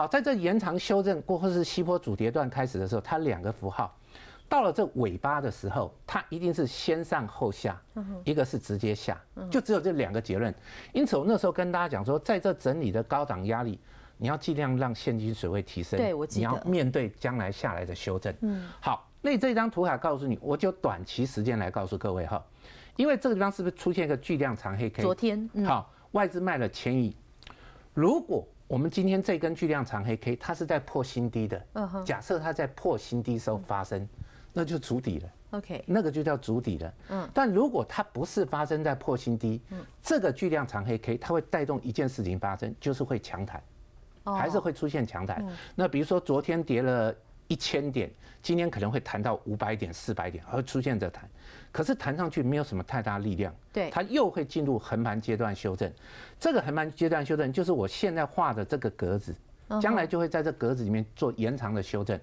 好，在这延长修正过后是西坡主跌段开始的时候，它两个符号到了这尾巴的时候，它一定是先上后下，一个是直接下，就只有这两个结论。因此，我那时候跟大家讲说，在这整理的高档压力，你要尽量让现金水位提升，对我你要面对将来下来的修正。嗯，好，那这张图卡告诉你，我就短期时间来告诉各位哈，因为这个地方是不是出现一个巨量长黑 K？昨天，好，外资卖了千亿，如果。我们今天这根巨量长黑 K，它是在破新低的。嗯哼，假设它在破新低时候发生，那就主底了。OK，那个就叫主底了。嗯，但如果它不是发生在破新低，这个巨量长黑 K，它会带动一件事情发生，就是会强弹，还是会出现强弹。那比如说昨天跌了。一千点，今天可能会谈到五百点、四百点，而出现这弹，可是弹上去没有什么太大力量，对，它又会进入横盘阶段修正。这个横盘阶段修正就是我现在画的这个格子，将来就会在这格子里面做延长的修正。